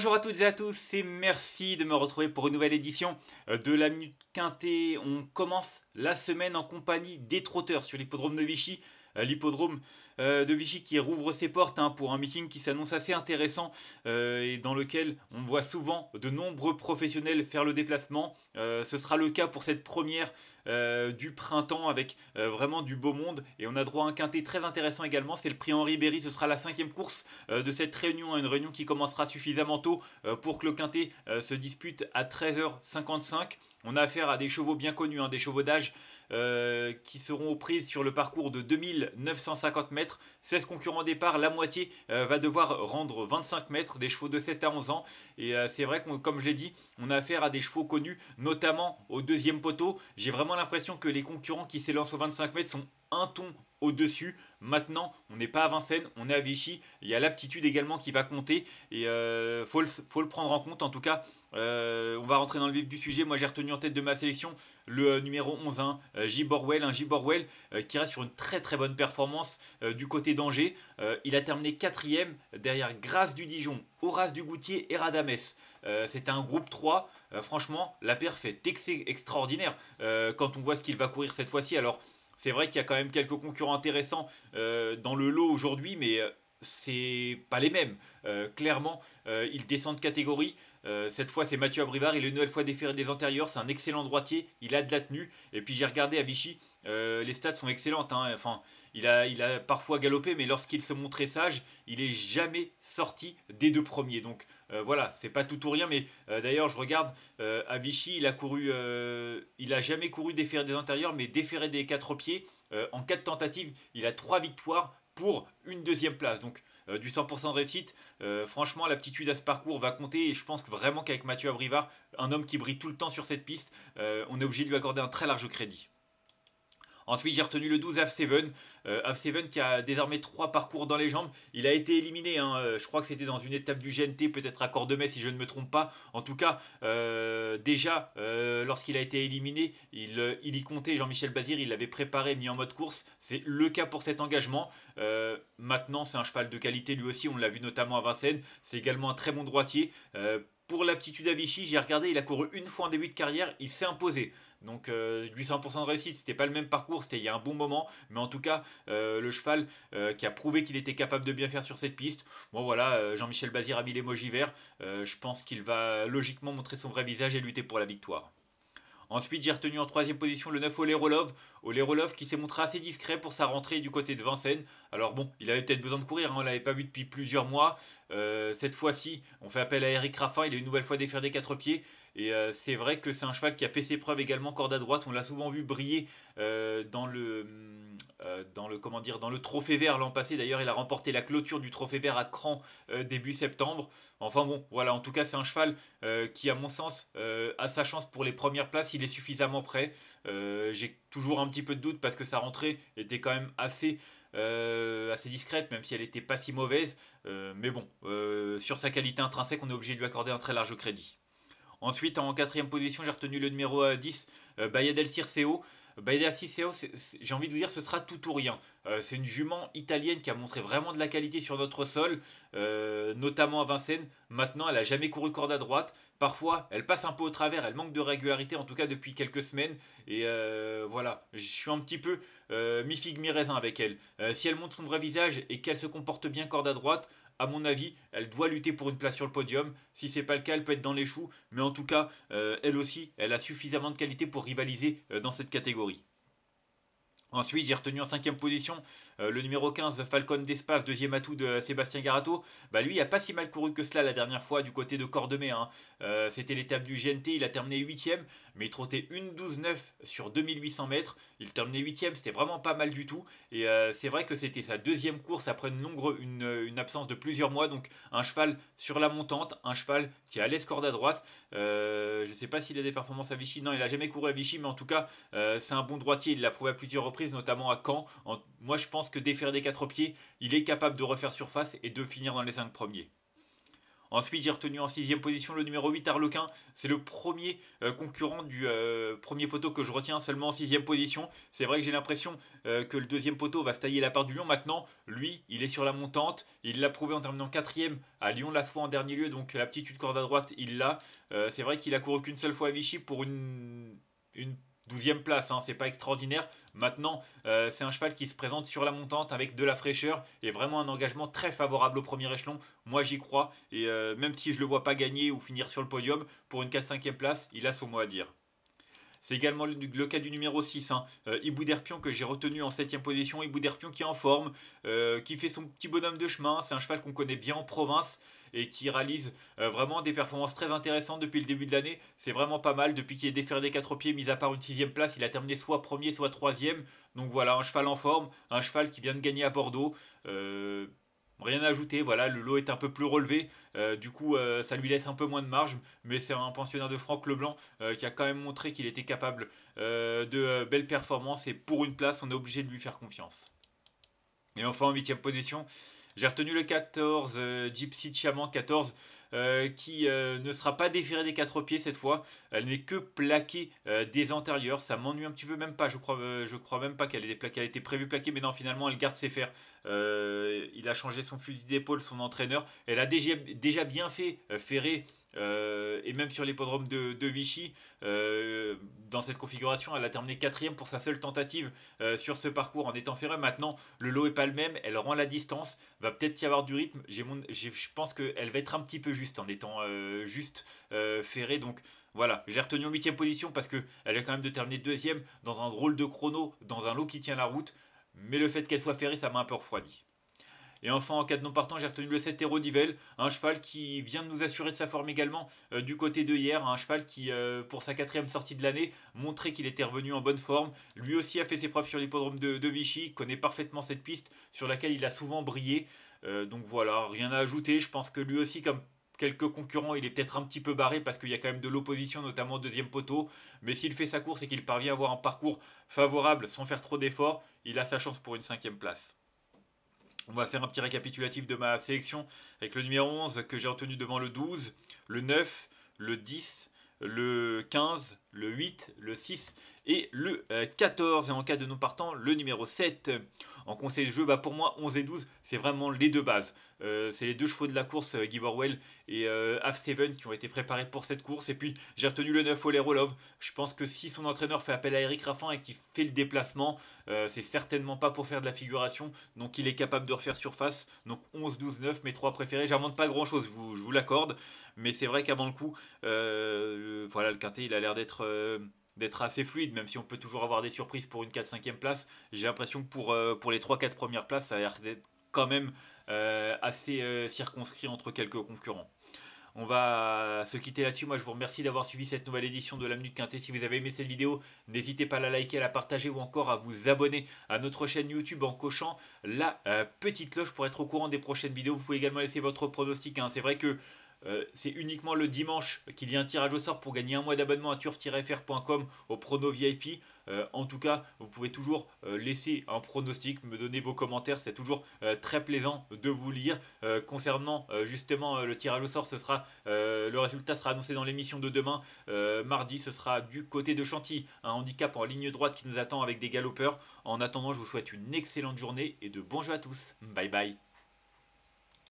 Bonjour à toutes et à tous et merci de me retrouver pour une nouvelle édition euh, de la Minute Quintée. On commence la semaine en compagnie des trotteurs sur l'hippodrome de Vichy euh, l'hippodrome euh, de Vichy qui rouvre ses portes hein, pour un meeting qui s'annonce assez intéressant euh, et dans lequel on voit souvent de nombreux professionnels faire le déplacement. ce sera le cas pour cette première du printemps avec vraiment du beau monde et on a droit à un quintet très intéressant également. C'est le prix Henri Berry, ce sera la cinquième course de cette réunion, une réunion qui commencera suffisamment tôt pour que le quintet se dispute à 13h55. On a affaire à des chevaux bien connus, hein, des chevaux d'âge qui seront aux prises sur le parcours de 2000 950 mètres. 16 concurrents départ, la moitié euh, va devoir rendre 25 mètres, des chevaux de 7 à 11 ans. Et euh, c'est vrai que, comme je l'ai dit, on a affaire à des chevaux connus, notamment au deuxième poteau. J'ai vraiment l'impression que les concurrents qui s'élancent aux 25 mètres sont un ton au-dessus. Maintenant, on n'est pas à Vincennes, on est à Vichy. Il y a l'aptitude également qui va compter et euh, faut, le, prendre en compte. En tout cas, euh, on va rentrer dans le vif du sujet. Moi, j'ai retenu en tête de ma sélection le euh, numéro 11, hein, Jiborwell un hein. Jiborwell qui reste sur une très très bonne performance du côté d'Angers. il a terminé quatrième derrière Grâce du Dijon, Horace du Goutier et Radames. C'était un groupe 3. franchement, la paire est extraordinaire quand on voit ce qu'il va courir cette fois-ci. Alors, c'est vrai qu'il y a quand même quelques concurrents intéressants euh, dans le lot aujourd'hui, mais euh, c'est pas les mêmes. Euh, clairement, euh, il descend de catégorie. Euh, cette fois, c'est Mathieu Abrivard. Il est une nouvelle fois déféré des antérieurs. C'est un excellent droitier. Il a de la tenue. Et puis, j'ai regardé à Vichy. les stats sont excellentes. Hein. Enfin, il a, parfois galopé, mais lorsqu'il se montrait sage, il est jamais sorti des deux premiers. Donc, voilà, c'est pas tout ou rien. Mais d'ailleurs, je regarde à Vichy. Il a couru. il a jamais couru déféré des antérieurs, mais déféré des quatre pieds. en quatre tentatives, il a trois victoires pour une deuxième place. Donc euh, du 100% de réussite, euh, franchement l'aptitude à ce parcours va compter et je pense vraiment qu'avec Mathieu Abrivard, un homme qui brille tout le temps sur cette piste, euh, on est obligé de lui accorder un très large crédit. Ensuite, j'ai retenu le 12 F7. F7 qui a désormais 3 parcours dans les jambes. Il a été éliminé. Hein. Euh, je crois que c'était dans une étape du GNT, peut-être à Cordemais, si je ne me trompe pas. En tout cas, euh, déjà, euh, lorsqu'il a été éliminé, il, il y comptait. Jean-Michel Bazir, il l'avait préparé, mis en mode course. C'est le cas pour cet engagement. maintenant, c'est un cheval de qualité lui aussi. On l'a vu notamment à Vincennes. C'est également un très bon droitier. pour l'aptitude à Vichy, j'ai regardé, il a couru une fois en début de carrière, il s'est imposé. Donc 800% euh, de réussite, c'était pas le même parcours, c'était il y a un bon moment, mais en tout cas euh, le cheval euh, qui a prouvé qu'il était capable de bien faire sur cette piste. Bon voilà, Jean-Michel Bazir a mis l'émoji vert, je pense qu'il va logiquement montrer son vrai visage et lutter pour la victoire. Ensuite, j'ai retenu en troisième position le 9 Olerolov. Olerolov qui s'est montré assez discret pour sa rentrée du côté de Vincennes. Alors bon, il avait peut-être besoin de courir, hein, on ne l'avait pas vu depuis plusieurs mois. cette fois-ci, on fait appel à Eric Raffin, il est une nouvelle fois défaire des quatre pieds. Et euh, c'est vrai que c'est un cheval qui a fait ses preuves également corde à droite. On l'a souvent vu briller euh, dans le euh, dans le comment dire dans le Trophée Vert l'an passé. D'ailleurs, il a remporté la clôture du Trophée Vert à Cran début septembre. Enfin bon, voilà. En tout cas, c'est un cheval qui, à mon sens, a sa chance pour les premières places. Il est suffisamment prêt. J'ai toujours un petit peu de doute parce que sa rentrée était quand même assez assez discrète, même si elle n'était pas si mauvaise. mais bon, sur sa qualité intrinsèque, on est obligé de lui accorder un très large crédit. Ensuite, en quatrième position, j'ai retenu le numéro 10, euh, euh, Bayadel Circeo. Bayadel Circeo, j'ai envie de vous dire, ce sera tout ou rien. Euh, c'est une jument italienne qui a montré vraiment de la qualité sur notre sol, notamment à Vincennes. Maintenant, elle n'a jamais couru corde à droite. Parfois, elle passe un peu au travers, elle manque de régularité, en tout cas depuis quelques semaines. Et voilà, je suis un petit peu mi-figue, mi-raisin avec elle. si elle montre son vrai visage et qu'elle se comporte bien corde à droite, à mon avis, elle doit lutter pour une place sur le podium. Si c'est pas le cas, elle peut être dans les choux. Mais en tout cas, euh, elle aussi, elle a suffisamment de qualité pour rivaliser euh, dans cette catégorie. Ensuite, j'ai retenu en cinquième position euh, le numéro 15, Falcon d'Espace, deuxième atout de Sébastien Garato. Bah, lui, il n'a pas si mal couru que cela la dernière fois du côté de Cordemais. Hein. Euh, c'était l'étape du GNT, il a terminé 8ème, mais il trottait 1.12-9 sur 2800 mètres. Il terminait 8ème, c'était vraiment pas mal du tout. Et euh, c'est vrai que c'était sa deuxième course après une, longue, une, absence de plusieurs mois. Donc, un cheval sur la montante, un cheval qui a l'escorde à droite. je ne sais pas s'il a des performances à Vichy. Non, il n'a jamais couru à Vichy, mais en tout cas, c'est un bon droitier. Il l'a prouvé à plusieurs reprises notamment à Caen. moi, je pense que défaire des quatre pieds, il est capable de refaire surface et de finir dans les cinq premiers. Ensuite, j'ai retenu en sixième position le numéro 8, Arlequin. C'est le premier euh, concurrent du euh, premier poteau que je retiens seulement en sixième position. C'est vrai que j'ai l'impression euh, que le deuxième poteau va se tailler la part du lion. Maintenant, lui, il est sur la montante. Il l'a prouvé en terminant quatrième à lyon la fois en dernier lieu. Donc l'aptitude corde à droite, il l'a. c'est vrai qu'il a couru qu'une seule fois à Vichy pour une 12 place, hein, c'est pas extraordinaire. Maintenant, euh, c'est un cheval qui se présente sur la montante avec de la fraîcheur et vraiment un engagement très favorable au premier échelon. Moi, j'y crois. Et euh, même si je le vois pas gagner ou finir sur le podium, pour une 4-5e place, il a son mot à dire. C'est également le, cas du numéro 6, hein, euh, d'Erpion que j'ai retenu en 7ème position. Hibou d'Erpion qui est en forme, euh, qui fait son petit bonhomme de chemin. C'est un cheval qu'on connaît bien en province et qui réalise euh, vraiment des performances très intéressantes depuis le début de l'année. C'est vraiment pas mal. Depuis qu'il est déferré des 4 pieds, mis à part une sixième place, il a terminé soit premier, soit troisième. Donc voilà, un cheval en forme, un cheval qui vient de gagner à Bordeaux rien à ajouter. Voilà, le lot est un peu plus relevé. Euh, du coup, euh, ça lui laisse un peu moins de marge. Mais c'est un pensionnaire de Franck Leblanc euh, qui a quand même montré qu'il était capable de belles performances. Et pour une place, on est obligé de lui faire confiance. Et enfin, en huitième position, j'ai retenu le 14, Gypsy Chaman 14. Euh, qui euh, ne sera pas déférée des quatre pieds cette fois. Elle n'est que plaquée euh, des antérieurs. Ça m'ennuie un petit peu, même pas. Je crois, je crois même pas qu'elle ait plaquée. Elle prévue plaquée, mais non, finalement, elle garde ses fers. il a changé son fusil d'épaule, son entraîneur. Elle a déjà bien fait ferrer euh, et même sur l'hippodrome de, Vichy, euh, dans cette configuration, elle a terminé quatrième pour sa seule tentative euh, sur ce parcours en étant ferrée. Maintenant, le lot n'est pas le même, elle rend la distance, va peut-être y avoir du rythme. J'ai je pense qu'elle va être un petit peu juste en étant juste ferrée. Donc, voilà, je l'ai retenue en 8 position parce qu'elle a quand même de terminer deuxième dans un drôle de chrono, dans un lot qui tient la route. Mais le fait qu'elle soit ferrée, ça m'a un peu refroidi. Et enfin, en cas de non partant, j'ai retenu le 7 Héros d'Ivel, un cheval qui vient de nous assurer de sa forme également euh, du côté de hier, un cheval qui, euh, pour sa quatrième sortie de l'année, montrait qu'il était revenu en bonne forme. Lui aussi a fait ses preuves sur l'hippodrome de, Vichy, connaît parfaitement cette piste sur laquelle il a souvent brillé. Euh, donc voilà, rien à ajouter. Je pense que lui aussi, comme quelques concurrents, il est peut-être un petit peu barré parce qu'il y a quand même de l'opposition, notamment au deuxième poteau. Mais s'il fait sa course et qu'il parvient à avoir un parcours favorable sans faire trop d'efforts, il a sa chance pour une cinquième place. On va faire un petit récapitulatif de ma sélection avec le numéro 11 que j'ai retenu devant le 12, le 9, le 10, le 15, le 8, le 6 et le 14. Euh, et en cas de non partant, le numéro 7. En conseil de jeu, bah pour moi, 11 et 12, c'est vraiment les deux bases. Euh, c'est les deux chevaux de la course, euh, Guy Borwell et Half-Seven, qui ont été préparés pour cette course. Et puis, j'ai retenu le 9, Olerolov. Je pense que si son entraîneur fait appel à Eric Raffin et qu'il fait le déplacement, c'est certainement pas pour faire de la figuration. Donc, il est capable de refaire surface. Donc, 11, 12, 9, mes trois préférés. J'invente pas grand-chose, je vous, vous l'accorde. Mais c'est vrai qu'avant le coup, voilà, le quintet, il a l'air d'être euh, d'être assez fluide, même si on peut toujours avoir des surprises pour une 4-5e place. J'ai l'impression que pour, euh, les 3-4 premières places, ça a l'air d'être quand même euh, assez circonscrit entre quelques concurrents. On va se quitter là-dessus. Moi, je vous remercie d'avoir suivi cette nouvelle édition de la Minute Quintée. Si vous avez aimé cette vidéo, n'hésitez pas à la liker, à la partager ou encore à vous abonner à notre chaîne YouTube en cochant la petite cloche pour être au courant des prochaines vidéos. Vous pouvez également laisser votre pronostic. Hein. C'est vrai que euh, c'est uniquement le dimanche qu'il y a un tirage au sort pour gagner un mois d'abonnement à turf-fr.com au prono VIP. Euh, en tout cas, vous pouvez toujours euh, laisser un pronostic, me donner vos commentaires, c'est toujours très plaisant de vous lire. concernant justement le tirage au sort, ce sera, le résultat sera annoncé dans l'émission de demain. mardi, ce sera du côté de Chantilly, un handicap en ligne droite qui nous attend avec des galopeurs. En attendant, je vous souhaite une excellente journée et de bons jeux à tous. Bye bye.